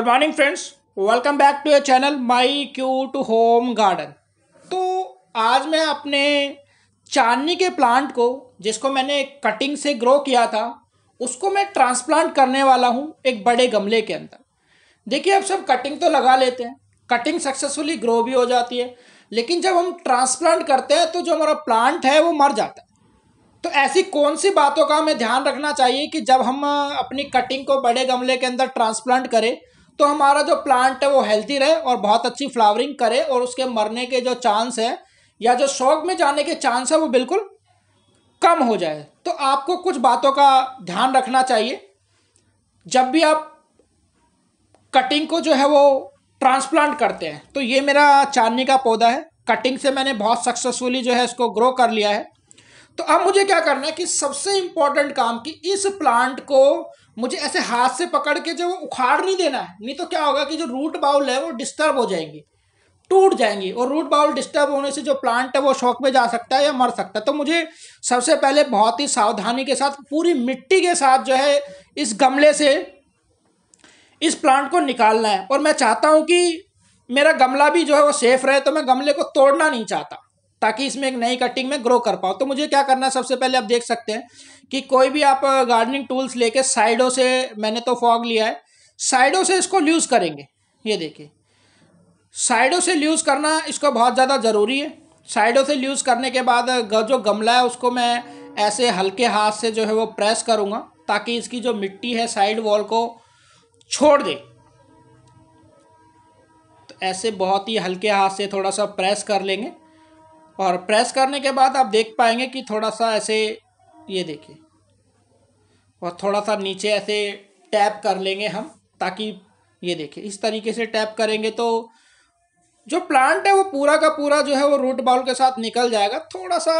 good morning friends welcome back to your channel my cute home garden तो आज मैं अपने चांदनी के प्लांट को जिसको मैंने कटिंग से ग्रो किया था उसको मैं ट्रांसप्लांट करने वाला हूँ एक बड़े गमले के अंदर देखिए अब सब कटिंग तो लगा लेते हैं कटिंग सक्सेसफुली ग्रो भी हो जाती है लेकिन जब हम ट्रांसप्लांट करते हैं तो जो हमारा प्लांट है वो मर जाता है तो ऐसी कौन सी बातों का हमें ध्यान रखना चाहिए कि जब हम अपनी कटिंग को बड़े गमले के अंदर ट्रांसप्लांट करें तो हमारा जो प्लांट है वो हेल्थी रहे और बहुत अच्छी फ्लावरिंग करे और उसके मरने के जो चांस है या जो शौक में जाने के चांस है वो बिल्कुल कम हो जाए तो आपको कुछ बातों का ध्यान रखना चाहिए जब भी आप कटिंग को जो है वो ट्रांसप्लांट करते हैं तो ये मेरा चांदनी का पौधा है कटिंग से मैंने बहुत सक्सेसफुली जो है इसको ग्रो कर लिया है तो अब मुझे क्या करना है कि सबसे इम्पॉर्टेंट काम कि इस प्लांट को मुझे ऐसे हाथ से पकड़ के जो उखाड़ नहीं देना है नहीं तो क्या होगा कि जो रूट बाउल है वो डिस्टर्ब हो जाएंगे टूट जाएंगी और रूट बाउल डिस्टर्ब होने से जो प्लांट है वो शॉक में जा सकता है या मर सकता है तो मुझे सबसे पहले बहुत ही सावधानी के साथ पूरी मिट्टी के साथ जो है इस गमले से इस प्लांट को निकालना है और मैं चाहता हूँ कि मेरा गमला भी जो है वो सेफ रहे तो मैं गमले को तोड़ना नहीं चाहता ताकि इसमें एक नई कटिंग में ग्रो कर पाओ तो मुझे क्या करना है सबसे पहले आप देख सकते हैं कि कोई भी आप गार्डनिंग टूल्स लेके साइडों से मैंने तो फॉग लिया है साइडों से इसको लूज़ करेंगे ये देखिए साइडों से लूज़ करना इसको बहुत ज़्यादा ज़रूरी है साइडों से लूज़ करने के बाद जो गमला है उसको मैं ऐसे हल्के हाथ से जो है वो प्रेस करूँगा ताकि इसकी जो मिट्टी है साइड वॉल को छोड़ दे तो ऐसे बहुत ही हल्के हाथ से थोड़ा सा प्रेस कर लेंगे और प्रेस करने के बाद आप देख पाएंगे कि थोड़ा सा ऐसे ये देखिए और थोड़ा सा नीचे ऐसे टैप कर लेंगे हम ताकि ये देखिए इस तरीके से टैप करेंगे तो जो प्लांट है वो पूरा का पूरा जो है वो रूट बॉल के साथ निकल जाएगा थोड़ा सा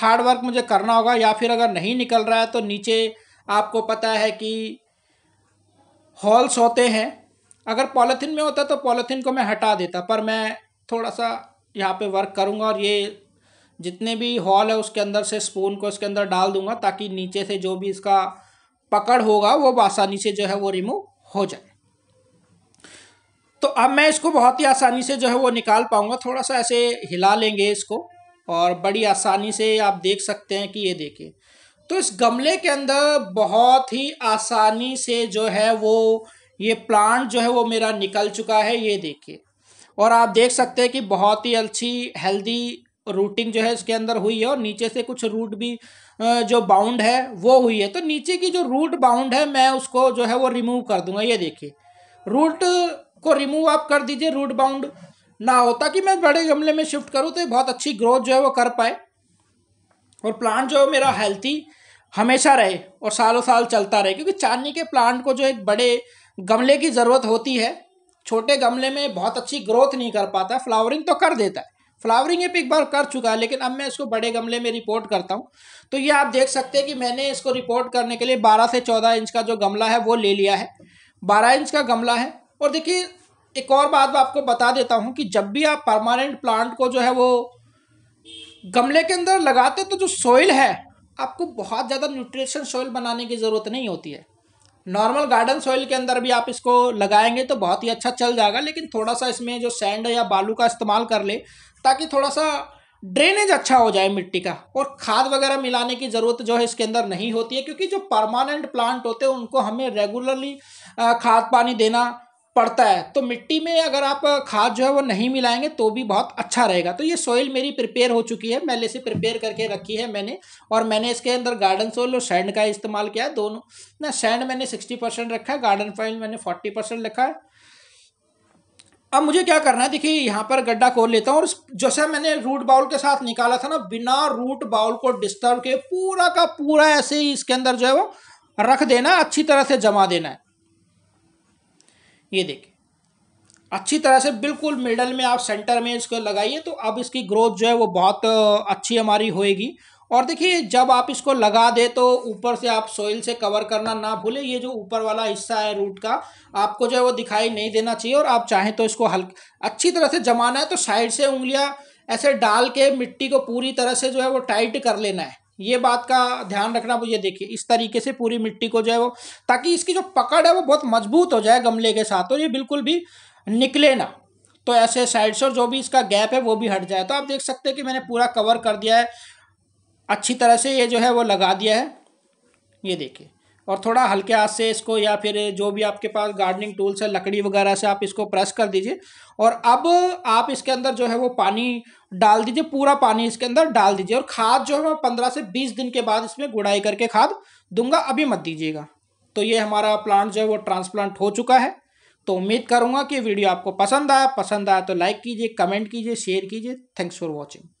हार्ड वर्क मुझे करना होगा या फिर अगर नहीं निकल रहा है तो नीचे आपको पता है कि हॉल्स होते हैं अगर पॉलीथीन में होता तो पॉलीथीन को मैं हटा देता पर मैं थोड़ा सा यहाँ पे वर्क करूँगा और ये जितने भी हॉल है उसके अंदर से स्पून को इसके अंदर डाल दूंगा ताकि नीचे से जो भी इसका पकड़ होगा वो आसानी से जो है वो रिमूव हो जाए तो अब मैं इसको बहुत ही आसानी से जो है वो निकाल पाऊँगा थोड़ा सा ऐसे हिला लेंगे इसको और बड़ी आसानी से आप देख सकते हैं कि ये देखिए तो इस गमले के अंदर बहुत ही आसानी से जो है वो ये प्लांट जो है वो मेरा निकल चुका है ये देखिए और आप देख सकते हैं कि बहुत ही अच्छी हेल्दी रूटिंग जो है इसके अंदर हुई है और नीचे से कुछ रूट भी जो बाउंड है वो हुई है तो नीचे की जो रूट बाउंड है मैं उसको जो है वो रिमूव कर दूंगा ये देखिए रूट को रिमूव आप कर दीजिए रूट बाउंड ना हो ताकि मैं बड़े गमले में शिफ्ट करूँ तो बहुत अच्छी ग्रोथ जो है वो कर पाए और प्लांट जो है मेरा हेल्थी हमेशा रहे और सालों साल चलता रहे क्योंकि चांदनी के प्लांट को जो एक बड़े गमले की ज़रूरत होती है छोटे गमले में बहुत अच्छी ग्रोथ नहीं कर पाता फ्लावरिंग तो कर देता है फ्लावरिंग एक बार कर चुका है लेकिन अब मैं इसको बड़े गमले में रिपोर्ट करता हूँ तो ये आप देख सकते हैं कि मैंने इसको रिपोर्ट करने के लिए बारह से चौदह इंच का जो गमला है वो ले लिया है बारह इंच का गमला है और देखिए एक और बात मैं आपको बता देता हूँ कि जब भी आप परमानेंट प्लांट को जो है वो गमले के अंदर लगाते तो जो सॉइल है आपको बहुत ज़्यादा न्यूट्रिशन सॉइल बनाने की ज़रूरत नहीं होती है नॉर्मल गार्डन सॉइल के अंदर भी आप इसको लगाएंगे तो बहुत ही अच्छा चल जाएगा लेकिन थोड़ा सा इसमें जो सैंड या बालू का इस्तेमाल कर ले ताकि थोड़ा सा ड्रेनेज अच्छा हो जाए मिट्टी का और खाद वगैरह मिलाने की ज़रूरत जो है इसके अंदर नहीं होती है क्योंकि जो परमानेंट प्लांट होते हैं उनको हमें रेगुलरली खाद पानी देना पड़ता है तो मिट्टी में अगर आप खाद जो है वो नहीं मिलाएंगे तो भी बहुत अच्छा रहेगा तो ये सॉइल मेरी प्रिपेयर हो चुकी है पहले से प्रिपेयर करके रखी है मैंने और मैंने इसके अंदर गार्डन सोइल और सैंड का इस्तेमाल किया है दोनों ना सैंड मैंने सिक्सटी परसेंट रखा है गार्डन सॉइल मैंने फोर्टी परसेंट रखा है अब मुझे क्या करना है देखिए यहाँ पर गड्ढा खोल लेता हूँ और जैसा मैंने रूट बाउल के साथ निकाला था ना बिना रूट बाउल को डिस्टर्ब के पूरा का पूरा ऐसे ही इसके अंदर जो है वो रख देना अच्छी तरह से जमा देना है ये देखिए अच्छी तरह से बिल्कुल मिडल में आप सेंटर में इसको लगाइए तो अब इसकी ग्रोथ जो है वो बहुत अच्छी हमारी होएगी और देखिए जब आप इसको लगा दे तो ऊपर से आप सोइल से कवर करना ना भूलें ये जो ऊपर वाला हिस्सा है रूट का आपको जो है वो दिखाई नहीं देना चाहिए और आप चाहें तो इसको हल्क अच्छी तरह से जमाना है तो साइड से उंगलियां ऐसे डाल के मिट्टी को पूरी तरह से जो है वो टाइट कर लेना है ये बात का ध्यान रखना मुझे देखिए इस तरीके से पूरी मिट्टी को जो है वो ताकि इसकी जो पकड़ है वो बहुत मजबूत हो जाए गमले के साथ और तो ये बिल्कुल भी निकले ना तो ऐसे साइड से और जो भी इसका गैप है वो भी हट जाए तो आप देख सकते हैं कि मैंने पूरा कवर कर दिया है अच्छी तरह से ये जो है वो लगा दिया है ये देखिए और थोड़ा हल्के हाथ से इसको या फिर जो भी आपके पास गार्डनिंग टूल्स है लकड़ी वगैरह से आप इसको प्रेस कर दीजिए और अब आप इसके अंदर जो है वो पानी डाल दीजिए पूरा पानी इसके अंदर डाल दीजिए और खाद जो है मैं पंद्रह से बीस दिन के बाद इसमें गुड़ाई करके खाद दूंगा अभी मत दीजिएगा तो ये हमारा प्लांट जो है वो ट्रांसप्लांट हो चुका है तो उम्मीद करूँगा कि वीडियो आपको पसंद आया पसंद आया तो लाइक कीजिए कमेंट कीजिए शेयर कीजिए थैंक्स फॉर वॉचिंग